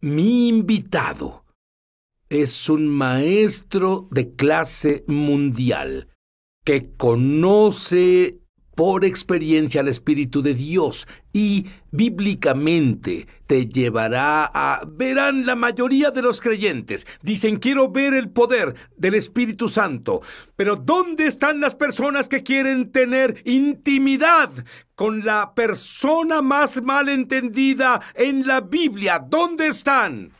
Mi invitado es un maestro de clase mundial que conoce por experiencia al Espíritu de Dios y bíblicamente te llevará a... Verán la mayoría de los creyentes. Dicen, quiero ver el poder del Espíritu Santo. Pero ¿dónde están las personas que quieren tener intimidad con la persona más malentendida en la Biblia? ¿Dónde están?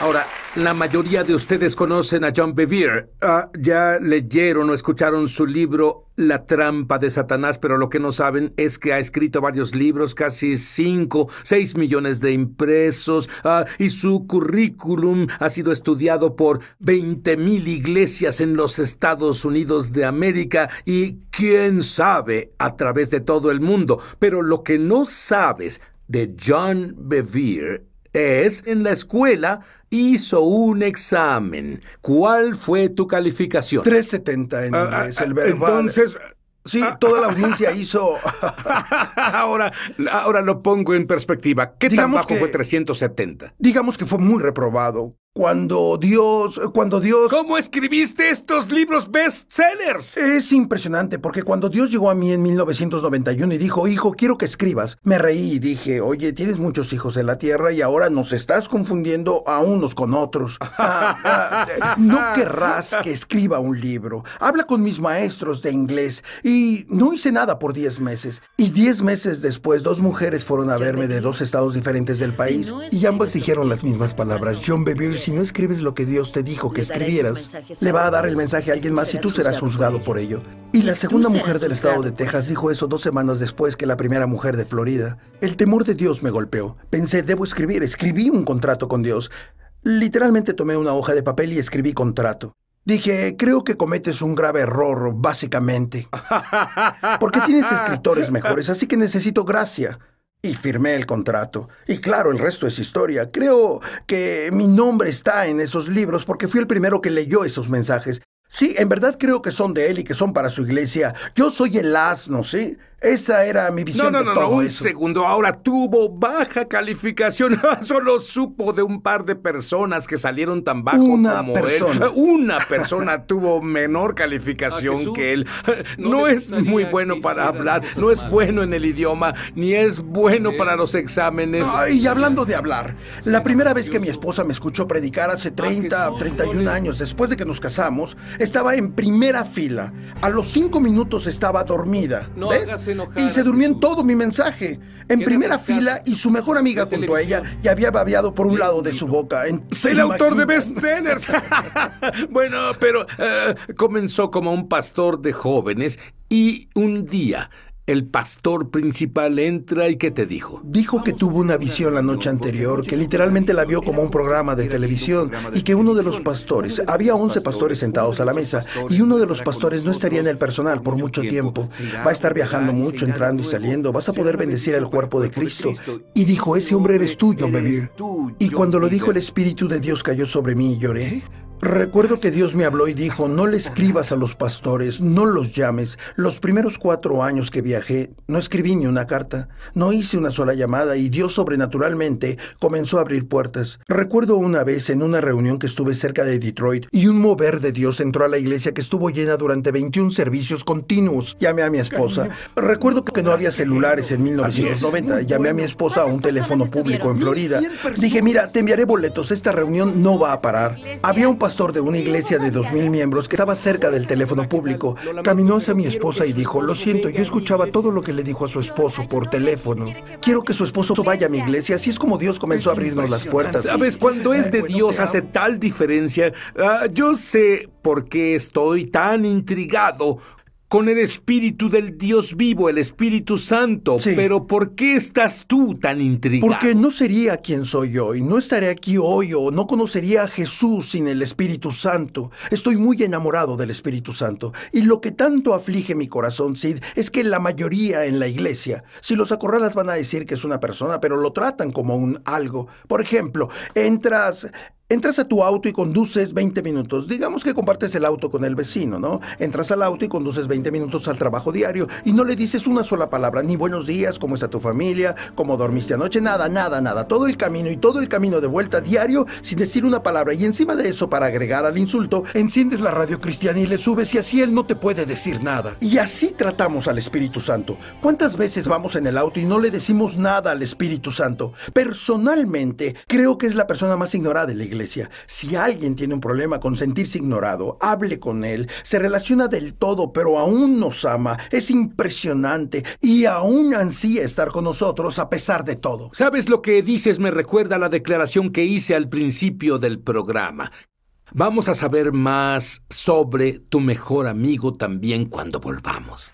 Ahora, la mayoría de ustedes conocen a John Bevere. Ah, ya leyeron o escucharon su libro La trampa de Satanás, pero lo que no saben es que ha escrito varios libros, casi cinco, seis millones de impresos, ah, y su currículum ha sido estudiado por 20 mil iglesias en los Estados Unidos de América y quién sabe a través de todo el mundo. Pero lo que no sabes de John Bevere es, en la escuela hizo un examen. ¿Cuál fue tu calificación? 370 en ah, el ah, verbal. Entonces... Sí, ah, toda la audiencia hizo. ahora, ahora lo pongo en perspectiva. ¿Qué tan bajo fue 370? Digamos que fue muy reprobado. Cuando Dios, cuando Dios... ¿Cómo escribiste estos libros bestsellers? Es impresionante, porque cuando Dios llegó a mí en 1991 y dijo, hijo, quiero que escribas, me reí y dije, oye, tienes muchos hijos en la tierra y ahora nos estás confundiendo a unos con otros. Ah, ah, eh, no querrás que escriba un libro. Habla con mis maestros de inglés y no hice nada por 10 meses. Y 10 meses después, dos mujeres fueron a verme de dos estados diferentes del país y ambas dijeron las mismas palabras. John Bevere si no escribes lo que Dios te dijo que escribieras, le va a dar el mensaje a alguien más y tú serás juzgado por ello. Y la segunda mujer del estado de Texas dijo eso dos semanas después que la primera mujer de Florida. El temor de Dios me golpeó. Pensé, debo escribir, escribí un contrato con Dios. Literalmente tomé una hoja de papel y escribí contrato. Dije, creo que cometes un grave error, básicamente. Porque tienes escritores mejores, así que necesito gracia. Y firmé el contrato. Y claro, el resto es historia. Creo que mi nombre está en esos libros porque fui el primero que leyó esos mensajes. Sí, en verdad creo que son de él y que son para su iglesia. Yo soy el asno, ¿sí? Esa era mi visión. No, no, de no, todo no, un segundo. Ahora tuvo baja calificación. Solo supo de un par de personas que salieron tan bajo Una como persona. Una persona tuvo menor calificación ah, que él. No, es muy bueno para hablar, no es bueno en el idioma, ni es bueno para los exámenes. y hablando de hablar, la primera vez que mi esposa me escuchó predicar hace 30, ah, 31 años después de que nos casamos, estaba en primera fila. A los cinco minutos estaba dormida. ¿Ves? y se durmió en todo mi mensaje, en primera fila y su mejor amiga junto a ella, y había babeado por un lado de su boca. ¡Soy el autor de Best bestsellers! bueno, pero eh, comenzó como un pastor de jóvenes y un día el pastor principal entra y ¿qué te dijo? Dijo que tuvo una visión la noche anterior, que literalmente la vio como un programa de televisión y que uno de los pastores, había 11 pastores sentados a la mesa y uno de los pastores no estaría en el personal por mucho tiempo. Va a estar viajando mucho, entrando y saliendo, vas a poder bendecir el cuerpo de Cristo. Y dijo, ese hombre eres tú, John Y cuando lo dijo el Espíritu de Dios cayó sobre mí y lloré. Recuerdo que Dios me habló y dijo, no le escribas a los pastores, no los llames. Los primeros cuatro años que viajé, no escribí ni una carta, no hice una sola llamada y Dios sobrenaturalmente comenzó a abrir puertas. Recuerdo una vez en una reunión que estuve cerca de Detroit y un mover de Dios entró a la iglesia que estuvo llena durante 21 servicios continuos. Llamé a mi esposa. Recuerdo que no había celulares en 1990. Llamé a mi esposa a un teléfono público en Florida. Dije, mira, te enviaré boletos, esta reunión no va a parar. Había un pastor pastor de una iglesia de 2.000 miembros que estaba cerca del teléfono público. Caminó hacia mi esposa y dijo, lo siento, yo escuchaba todo lo que le dijo a su esposo por teléfono. Quiero que su esposo vaya a mi iglesia, así es como Dios comenzó a abrirnos las puertas. Sabes, cuando es de Dios hace tal diferencia. Ah, yo sé por qué estoy tan intrigado con el Espíritu del Dios vivo, el Espíritu Santo. Pero ¿por qué estás tú tan intrigado? Porque no sería quien soy hoy, no estaré aquí hoy o no conocería a Jesús sin el Espíritu Santo. Estoy muy enamorado del Espíritu Santo. Y lo que tanto aflige mi corazón, Sid, es que la mayoría en la iglesia, si los acorralas van a decir que es una persona, pero lo tratan como un algo. Por ejemplo, entras Entras a tu auto y conduces 20 minutos. Digamos que compartes el auto con el vecino, ¿no? Entras al auto y conduces 20 minutos al trabajo diario y no le dices una sola palabra, ni buenos días, cómo está tu familia, cómo dormiste anoche, nada, nada, nada. Todo el camino y todo el camino de vuelta diario sin decir una palabra. Y encima de eso, para agregar al insulto, enciendes la radio cristiana y le subes y así él no te puede decir nada. Y así tratamos al Espíritu Santo. ¿Cuántas veces vamos en el auto y no le decimos nada al Espíritu Santo? Personalmente, creo que es la persona más ignorada de la iglesia. Si alguien tiene un problema con sentirse ignorado, hable con él, se relaciona del todo, pero aún nos ama, es impresionante y aún ansía estar con nosotros a pesar de todo. ¿Sabes lo que dices? Me recuerda la declaración que hice al principio del programa. Vamos a saber más sobre tu mejor amigo también cuando volvamos.